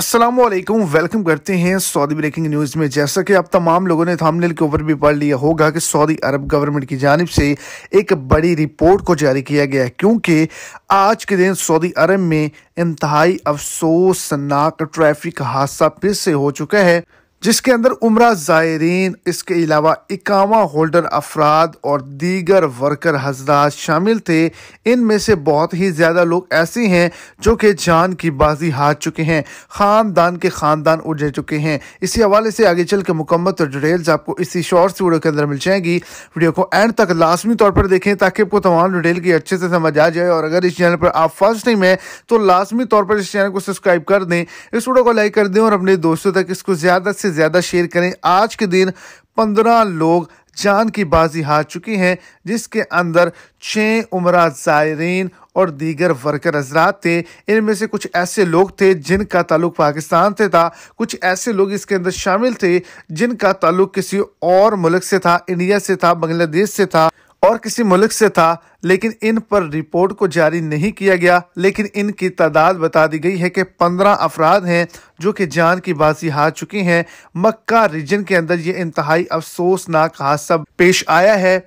Aslam welcome करते हैं Saudi breaking news में जैसा कि आप तमाम लोगों ने थामनेल के ऊपर भी पढ़ लिया होगा कि सऊदी अरब गवर्नमेंट की जानब से एक बड़ी रिपोर्ट को जारी किया गया है क्योंकि आज के दिन सऊदी अरब में इंतहाई अफसोसनाक ट्रैफिक हादसा फिर से हो चुका है जिसके अंदर उम्र ज़ायरीन इसके अलावा इकामा होल्डर अफराद और दीगर वर्कर हजरात शामिल थे इनमें से बहुत ही ज़्यादा लोग ऐसे हैं जो कि जान की बाजी हार चुके हैं ख़ानदान के ख़ानदान जा चुके हैं इसी हवाले से आगे चल के मुकम्मल और डिटेल्स आपको इसी शॉर्ट्स वीडियो के अंदर मिल जाएंगी वीडियो को एंड तक लाजमी तौर पर देखें ताकि आपको तमाम डिटेल की अच्छे से समझ आ जाए और अगर इस चैनल पर आप फर्स्ट टाइम हैं तो लाजमी तौर पर इस चैनल को सब्सक्राइब कर दें इस वीडियो को लाइक कर दें और अपने दोस्तों तक इसको ज़्यादा से से ज़्यादा शेयर करें आज के दिन पंद्रह लोग जान की बाजी हार चुकी हैं जिसके अंदर छः उम्र ज़ायरीन और दीगर वर्कर हजरात थे इनमें से कुछ ऐसे लोग थे जिनका ताल्लुक पाकिस्तान से था कुछ ऐसे लोग इसके अंदर शामिल थे जिनका ताल्लुक किसी और मुल्क से था इंडिया से था बांग्लादेश से था और किसी मुल्क से था लेकिन इन पर रिपोर्ट को जारी नहीं किया गया लेकिन इनकी तादाद बता दी गई है कि पंद्रह अफराद हैं जो कि जान की बाजी हार चुकी हैं मक्का रीजन के अंदर ये इंतहाई अफसोसनाक हादसा पेश आया है